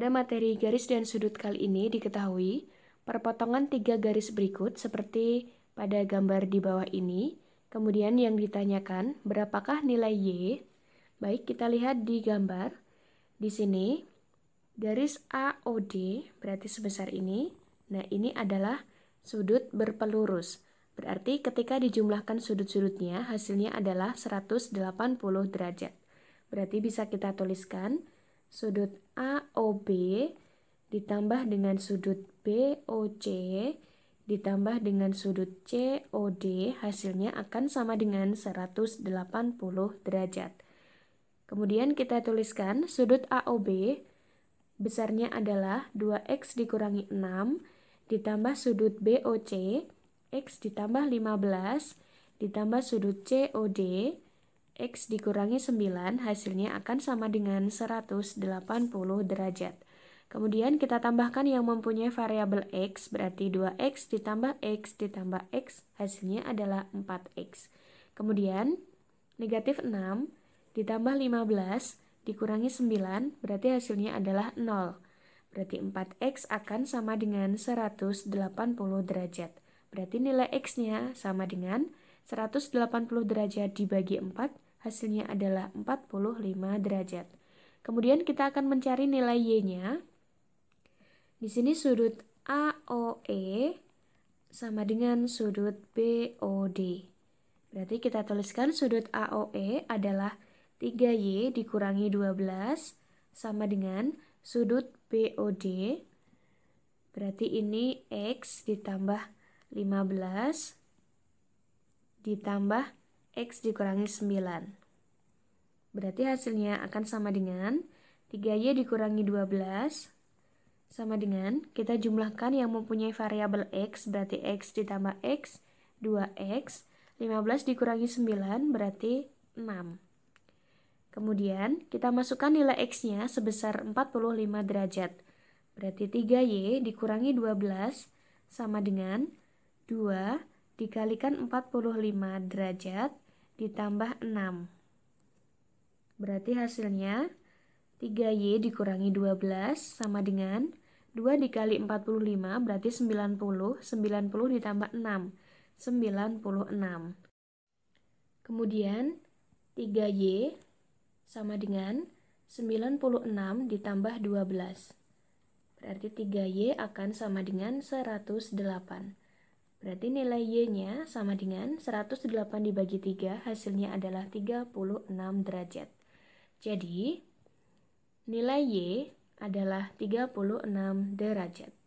Pada materi garis dan sudut kali ini diketahui perpotongan tiga garis berikut seperti pada gambar di bawah ini. Kemudian yang ditanyakan, berapakah nilai Y? Baik, kita lihat di gambar. Di sini, garis AOD berarti sebesar ini. Nah, ini adalah sudut berpelurus. Berarti ketika dijumlahkan sudut-sudutnya, hasilnya adalah 180 derajat. Berarti bisa kita tuliskan sudut AOB ditambah dengan sudut BOC ditambah dengan sudut COD hasilnya akan sama dengan 180 derajat. Kemudian kita tuliskan sudut AOB besarnya adalah 2x dikurangi 6 ditambah sudut BOC, x ditambah 15, ditambah sudut COD, X dikurangi 9 hasilnya akan sama dengan 180 derajat. Kemudian kita tambahkan yang mempunyai variabel X berarti 2X ditambah X ditambah X hasilnya adalah 4X. Kemudian negatif 6 ditambah 15 dikurangi 9 berarti hasilnya adalah 0. Berarti 4X akan sama dengan 180 derajat. Berarti nilai X-nya sama dengan 180 derajat dibagi 4 hasilnya adalah 45 derajat. Kemudian kita akan mencari nilai Y-nya. Di sini sudut AOE sama dengan sudut BOD. Berarti kita tuliskan sudut AOE adalah 3Y dikurangi 12 sama dengan sudut BOD. Berarti ini X ditambah 15 ditambah X dikurangi 9. Berarti hasilnya akan sama dengan 3Y dikurangi 12 sama dengan kita jumlahkan yang mempunyai variabel X berarti X ditambah X 2X 15 dikurangi 9 berarti 6. Kemudian kita masukkan nilai X-nya sebesar 45 derajat. Berarti 3Y dikurangi 12 sama dengan 2 dikalikan 45 derajat ditambah 6. Berarti hasilnya 3Y dikurangi 12 sama dengan 2 dikali 45 berarti 90, 90 ditambah 6, 96. Kemudian 3Y sama dengan 96 ditambah 12. Berarti 3Y akan sama dengan 108. Berarti nilai Y-nya sama dengan 108 dibagi 3, hasilnya adalah 36 derajat. Jadi, nilai Y adalah 36 derajat.